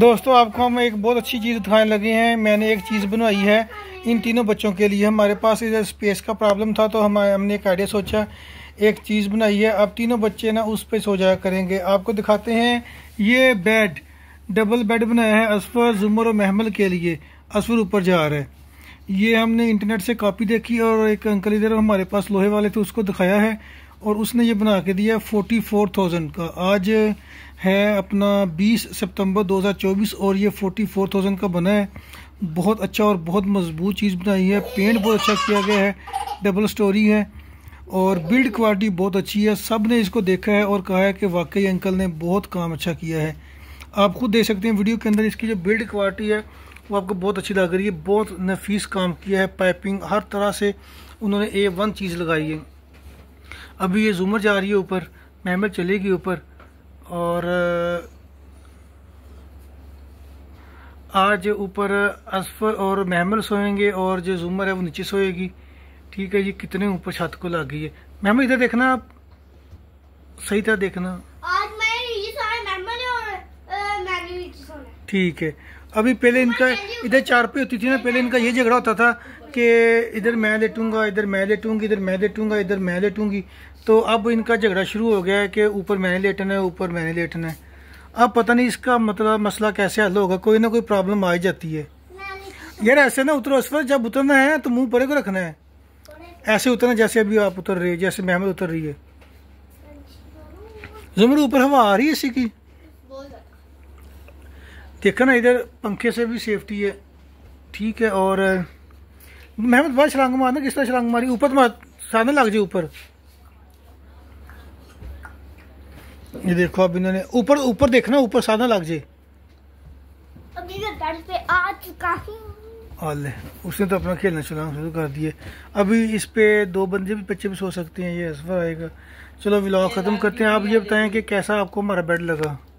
दोस्तों आपको हम एक बहुत अच्छी चीज़ दिखाने लगे हैं मैंने एक चीज़ बनवाई है इन तीनों बच्चों के लिए हमारे पास इधर स्पेस का प्रॉब्लम था तो हम हमने एक आइडिया सोचा एक चीज़ बनाई है अब तीनों बच्चे ना उस पर सो जाया करेंगे आपको दिखाते हैं ये बेड डबल बेड बनाया है असफर जुमर और महमल के लिए असफर ऊपर जा रहा है ये हमने इंटरनेट से कॉपी देखी और एक अंकल इधर हमारे पास लोहे वाले थे उसको दिखाया है और उसने ये बना के दिया फोर्टी फोर थाउजेंड का आज है अपना बीस सितंबर दो हज़ार चौबीस और ये फोर्टी फोर थाउजेंड का बना है बहुत अच्छा और बहुत मजबूत चीज़ बनाई है पेंट बहुत अच्छा किया गया है डबल स्टोरी है और बिल्ड क्वालिटी बहुत अच्छी है सब ने इसको देखा है और कहा है कि वाकई अंकल ने बहुत काम अच्छा किया है आप खुद देख सकते हैं वीडियो के अंदर इसकी जो बिल्ड क्वालिटी है वो आपको बहुत अच्छी लग रही है बहुत नफीस काम किया है पाइपिंग हर तरह से उन्होंने ए वन चीज़ लगाई है अभी ये जूमर जा रही है ऊपर महमद चलेगी ऊपर और आज ऊपर असफर और महमल सोएंगे और जो जूमर है वो नीचे सोएगी ठीक है ये कितने ऊपर छत को लग गई है महमल इधर देखना आप सही तरह देखना ठीक है अभी पहले इनका इधर चार पे होती थी ना पहले इनका ये झगड़ा होता था कि इधर मैं लेटूंगा इधर मैं लेटूंगी इधर मैं लेटूंगा इधर मैं लेटूंगी तो अब इनका झगड़ा शुरू हो गया है कि ऊपर मैंने लेटना है ऊपर मैंने लेटना है अब पता नहीं इसका मतलब मसला कैसे हल होगा कोई ना कोई प्रॉब्लम आ जाती है यार ऐसे ना उतरो इस जब उतरना है तो मुंह परे को रखना है ऐसे उतरना जैसे अभी आप उतर रहे हैं जैसे महमद उतर रही है जमरू ऊपर हवा आ रही है इसी की देखा ना इधर पंखे से भी सेफ्टी है ठीक है और मेहमत बहुत छलांग मारना किस तरह छलांग मारी ऊपर तो साधन लग जाए ऊपर ये देखो अब इन्होंने ऊपर ऊपर देखना ऊपर साधन लग जाए आ चुका उसने तो अपना खेलना चलाना शुरू कर दिए अभी इस पे दो बंदे भी बच्चे भी सो सकते हैं ये असफर आएगा चलो ब्लॉग ख़त्म करते हैं आप ये बताएं कि कैसा आपको हमारा बेड लगा